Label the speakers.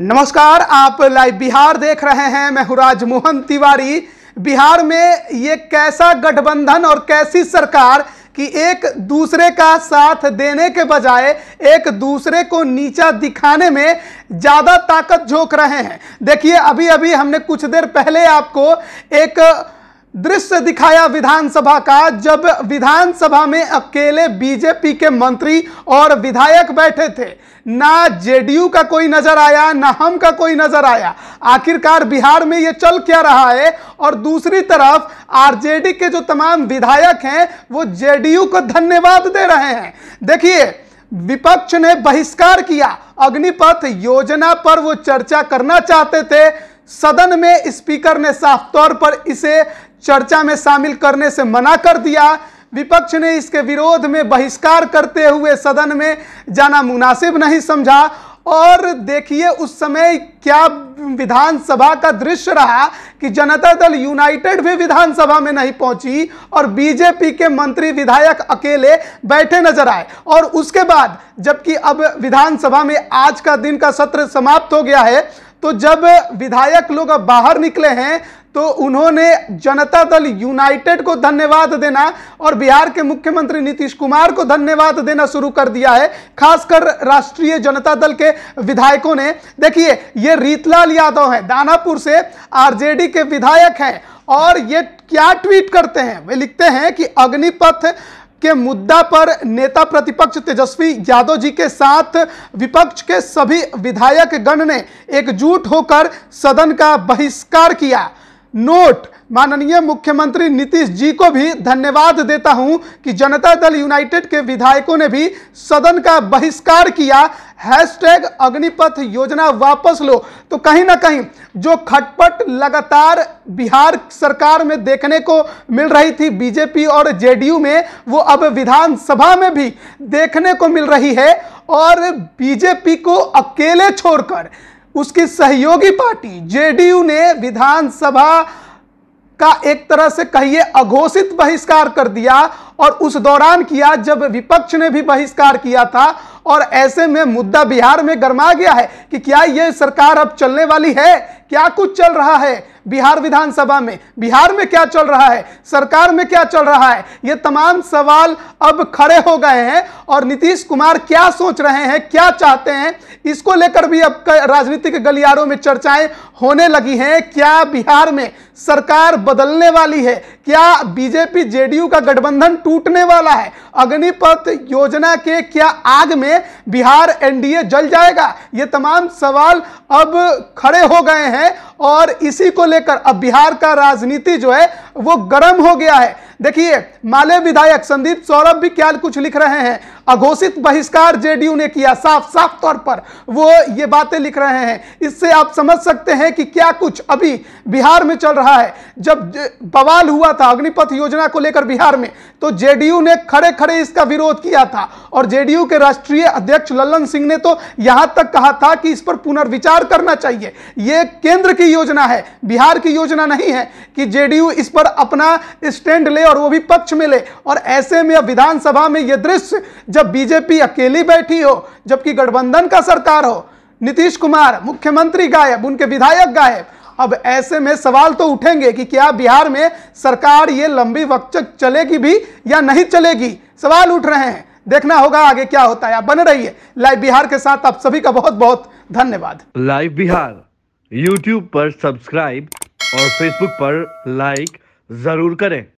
Speaker 1: नमस्कार आप लाइव बिहार देख रहे हैं मैं हुराज मोहन तिवारी बिहार में ये कैसा गठबंधन और कैसी सरकार कि एक दूसरे का साथ देने के बजाय एक दूसरे को नीचा दिखाने में ज़्यादा ताकत झोंक रहे हैं देखिए अभी अभी हमने कुछ देर पहले आपको एक दृश्य दिखाया विधानसभा का जब विधानसभा में अकेले बीजेपी के मंत्री और विधायक बैठे थे ना जेडीयू का कोई नजर आया ना हम का कोई नजर आया आखिरकार बिहार में ये चल क्या रहा है और दूसरी तरफ आरजेडी के जो तमाम विधायक हैं वो जेडीयू को धन्यवाद दे रहे हैं देखिए विपक्ष ने बहिष्कार किया अग्निपथ योजना पर वो चर्चा करना चाहते थे सदन में स्पीकर ने साफ तौर पर इसे चर्चा में शामिल करने से मना कर दिया विपक्ष ने इसके विरोध में बहिष्कार करते हुए सदन में जाना मुनासिब नहीं समझा और देखिए उस समय क्या विधानसभा का दृश्य रहा कि जनता दल यूनाइटेड भी विधानसभा में नहीं पहुंची और बीजेपी के मंत्री विधायक अकेले बैठे नजर आए और उसके बाद जबकि अब विधानसभा में आज का दिन का सत्र समाप्त हो गया है तो जब विधायक लोग अब बाहर निकले हैं तो उन्होंने जनता दल यूनाइटेड को धन्यवाद देना और बिहार के मुख्यमंत्री नीतीश कुमार को धन्यवाद देना शुरू कर दिया है खासकर राष्ट्रीय जनता दल के विधायकों ने देखिए ये रीतलाल यादव हैं दानापुर से आरजेडी के विधायक हैं और ये क्या ट्वीट करते हैं वे लिखते हैं कि अग्निपथ के मुद्दा पर नेता प्रतिपक्ष तेजस्वी यादव जी के साथ विपक्ष के सभी विधायक गण ने एकजुट होकर सदन का बहिष्कार किया नोट माननीय मुख्यमंत्री नीतीश जी को भी धन्यवाद देता हूं कि जनता दल यूनाइटेड के विधायकों ने भी सदन का बहिष्कार किया हैशटैग अग्निपथ योजना वापस लो तो कहीं ना कहीं जो खटपट लगातार बिहार सरकार में देखने को मिल रही थी बीजेपी और जेडीयू में वो अब विधानसभा में भी देखने को मिल रही है और बीजेपी को अकेले छोड़कर उसकी सहयोगी पार्टी जेडीयू ने विधानसभा का एक तरह से कहिए अघोषित बहिष्कार कर दिया और उस दौरान किया जब विपक्ष ने भी बहिष्कार किया था और ऐसे में मुद्दा बिहार में गर्मा गया है कि क्या यह सरकार अब चलने वाली है क्या कुछ चल रहा है बिहार विधानसभा में बिहार में क्या चल रहा है सरकार में क्या चल रहा है ये तमाम सवाल अब खड़े हो गए हैं और नीतीश कुमार क्या सोच रहे हैं क्या चाहते हैं इसको लेकर भी अब राजनीतिक गलियारों में चर्चाएं होने लगी हैं क्या बिहार में सरकार बदलने वाली है क्या बीजेपी जेडीयू का गठबंधन टूटने वाला है अग्निपथ योजना के क्या आग में बिहार एनडीए जल जाएगा ये तमाम सवाल अब खड़े हो गए हैं है और इसी को लेकर अब बिहार का राजनीति जो है वो गर्म हो गया है देखिए माले विधायक संदीप सौरभ भी क्या कुछ लिख रहे हैं अघोषित बहिष्कार जेडीयू ने किया साफ साफ तौर पर वो ये बातें लिख रहे हैं इससे आप समझ सकते हैं कि क्या कुछ अभी बिहार में चल रहा है जब बवाल हुआ था अग्निपथ योजना को लेकर बिहार में तो जेडीयू ने खड़े खड़े इसका विरोध किया था और जेडीयू के राष्ट्रीय अध्यक्ष ललन सिंह ने तो यहां तक कहा था कि इस पर पुनर्विचार करना चाहिए यह केंद्र की योजना है बिहार की योजना नहीं है कि जेडीयू इस पर अपना स्टैंड ले और वो भी पक्ष मिले और ऐसे में अब विधानसभा में ये दृश्य जब बीजेपी अकेली बैठी हो जबकि गठबंधन का सरकार हो नीतीश कुमार मुख्यमंत्री गायब उनके विधायक गायब अब ऐसे में सवाल तो उठेंगे कि क्या बिहार में सरकार ये लंबी वक्त चलेगी भी या नहीं चलेगी सवाल उठ रहे हैं देखना होगा आगे क्या होता है आप रही है लाइव बिहार के साथ आप सभी का बहुत बहुत धन्यवाद लाइव बिहार यूट्यूब पर सब्सक्राइब और फेसबुक पर लाइक जरूर करें